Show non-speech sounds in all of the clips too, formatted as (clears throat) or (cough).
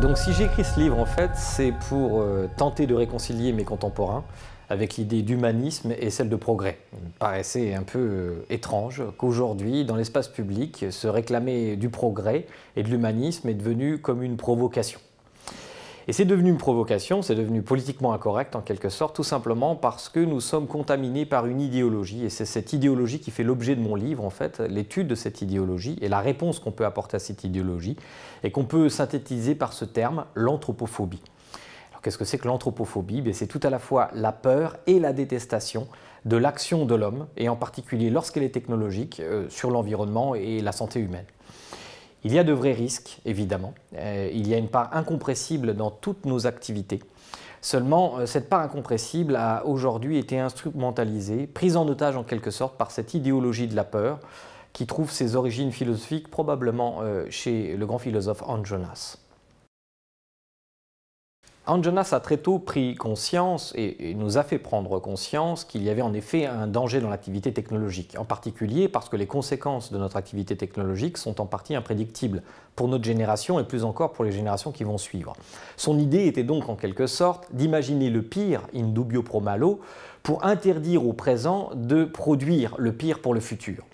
Donc si j'écris ce livre, en fait, c'est pour euh, tenter de réconcilier mes contemporains avec l'idée d'humanisme et celle de progrès. Il me paraissait un peu euh, étrange qu'aujourd'hui, dans l'espace public, se réclamer du progrès et de l'humanisme est devenu comme une provocation. Et c'est devenu une provocation, c'est devenu politiquement incorrect en quelque sorte, tout simplement parce que nous sommes contaminés par une idéologie. Et c'est cette idéologie qui fait l'objet de mon livre, en fait, l'étude de cette idéologie et la réponse qu'on peut apporter à cette idéologie, et qu'on peut synthétiser par ce terme, l'anthropophobie. Alors qu'est-ce que c'est que l'anthropophobie ben, C'est tout à la fois la peur et la détestation de l'action de l'homme, et en particulier lorsqu'elle est technologique, euh, sur l'environnement et la santé humaine. Il y a de vrais risques, évidemment. Euh, il y a une part incompressible dans toutes nos activités. Seulement, euh, cette part incompressible a aujourd'hui été instrumentalisée, prise en otage en quelque sorte par cette idéologie de la peur qui trouve ses origines philosophiques probablement euh, chez le grand philosophe Anjonas. Anjonas a très tôt pris conscience et, nous a fait prendre conscience qu'il y avait en effet un danger dans l'activité technologique, en particulier parce que les conséquences de notre activité technologique sont en partie imprédictibles pour notre génération et plus encore pour les générations qui vont suivre. Son idée était donc en quelque sorte d'imaginer le pire, in dubio pro malo, pour interdire au présent de produire le pire pour le futur.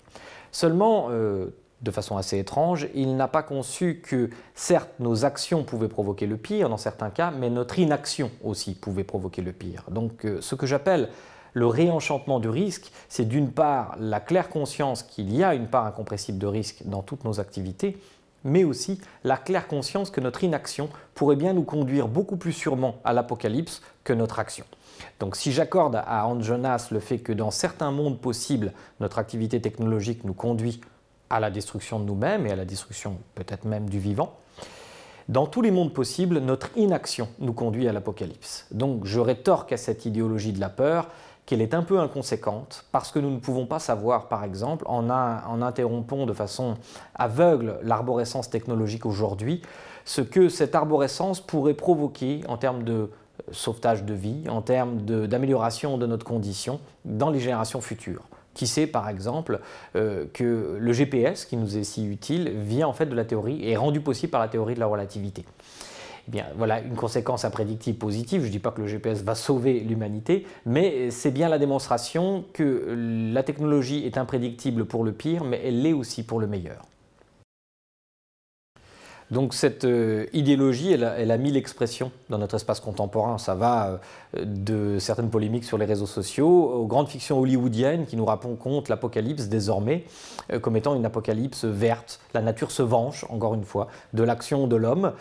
Seulement, euh, de façon assez étrange, il n'a pas conçu que, certes, nos actions pouvaient provoquer le pire dans certains cas, mais notre inaction aussi pouvait provoquer le pire. Donc euh, ce que j'appelle le réenchantement du risque, c'est d'une part la claire conscience qu'il y a une part incompressible de risque dans toutes nos activités, mais aussi la claire conscience que notre inaction pourrait bien nous conduire beaucoup plus sûrement à l'apocalypse que notre action. Donc si j'accorde à Jonas le fait que dans certains mondes possibles, notre activité technologique nous conduit à la destruction de nous-mêmes et à la destruction peut-être même du vivant. Dans tous les mondes possibles, notre inaction nous conduit à l'apocalypse. Donc je rétorque à cette idéologie de la peur qu'elle est un peu inconséquente, parce que nous ne pouvons pas savoir, par exemple, en, interrompant de façon aveugle l'arborescence technologique aujourd'hui, ce que cette arborescence pourrait provoquer en termes de euh, sauvetage de vie, en termes d'amélioration de notre condition dans les générations futures. Qui sait par exemple euh, que le GPS, qui nous est si utile, vient en fait de la théorie et est rendu possible par la théorie de la relativité eh bien, voilà une conséquence imprédictive positive. Je ne dis pas que le GPS va sauver l'humanité, mais c'est bien la démonstration que la technologie est imprédictible pour le pire, mais elle l'est aussi pour le meilleur. Donc cette euh, idéologie, elle a, mis l'expression dans notre espace contemporain. Ça va euh, de certaines polémiques sur les réseaux sociaux aux grandes fictions hollywoodiennes qui nous racontent l'apocalypse désormais euh, comme étant une apocalypse verte. La nature se venge, encore une fois, de l'action de l'homme.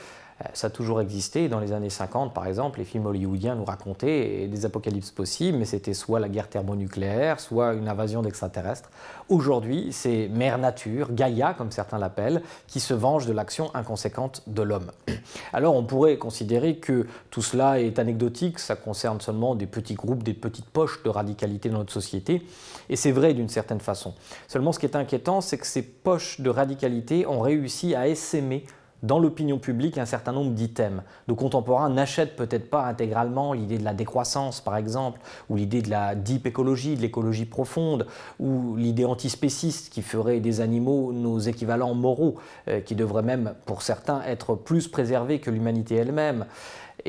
Euh, ça a toujours existé. Dans les années 50, par exemple, les films hollywoodiens nous racontaient des apocalypses possibles, mais c'était soit la guerre thermonucléaire, soit une invasion d'extraterrestres. Aujourd'hui, c'est Mère Nature, Gaïa, comme certains l'appellent, qui se venge de l'action inconséquente de l'homme. (clears throat) Alors on pourrait considérer que tout cela est anecdotique, ça concerne seulement des petits groupes, des petites poches de radicalité dans notre société, et c'est vrai d'une certaine façon. Seulement ce qui est inquiétant, c'est que ces poches de radicalité ont réussi à essaimer dans l'opinion publique un certain nombre d'items. Nos contemporains n'achètent peut-être pas intégralement l'idée de la décroissance, par exemple, ou l'idée de la deep écologie, de l'écologie profonde, ou l'idée antispéciste qui ferait des animaux nos équivalents moraux, euh, qui devraient même, pour certains, être plus préservés que l'humanité elle-même.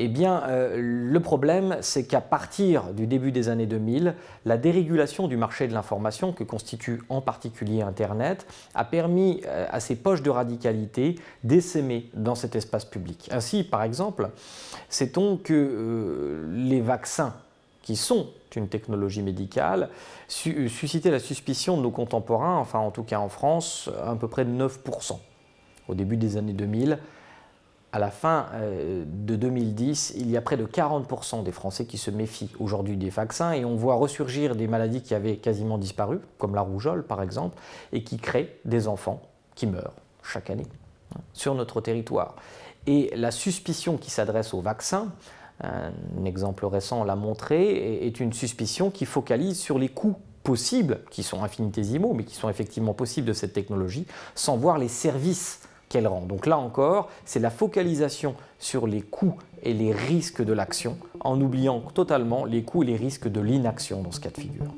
Eh bien, euh, le problème, c'est qu'à partir du début des années 2000, la dérégulation du marché de l'information, que constitue en particulier Internet, a permis euh, à ces poches de radicalité d'essaimer dans cet espace public. Ainsi, par exemple, sait-on que euh, les vaccins qui sont une technologie médicale, suscitaient la suspicion de nos contemporains, enfin en tout cas en France, à, peu près de 9%. Au début des années 2000, à la fin euh, de 2010, il y a près de 40% des Français qui se méfient aujourd'hui des vaccins et on voit resurgir des maladies qui avaient quasiment disparu, comme la rougeole par exemple, et qui créent des enfants qui meurent chaque année hein, sur notre territoire. Et la suspicion qui s'adresse aux vaccins, un exemple récent l'a montré, est une suspicion qui focalise sur les coûts possibles, qui sont infinitésimaux, mais qui sont effectivement possibles de cette technologie, sans voir les services qu'elle rend. Donc là encore, c'est la focalisation sur les coûts et les risques de l'action en oubliant totalement les coûts et les risques de l'inaction dans ce cas de figure.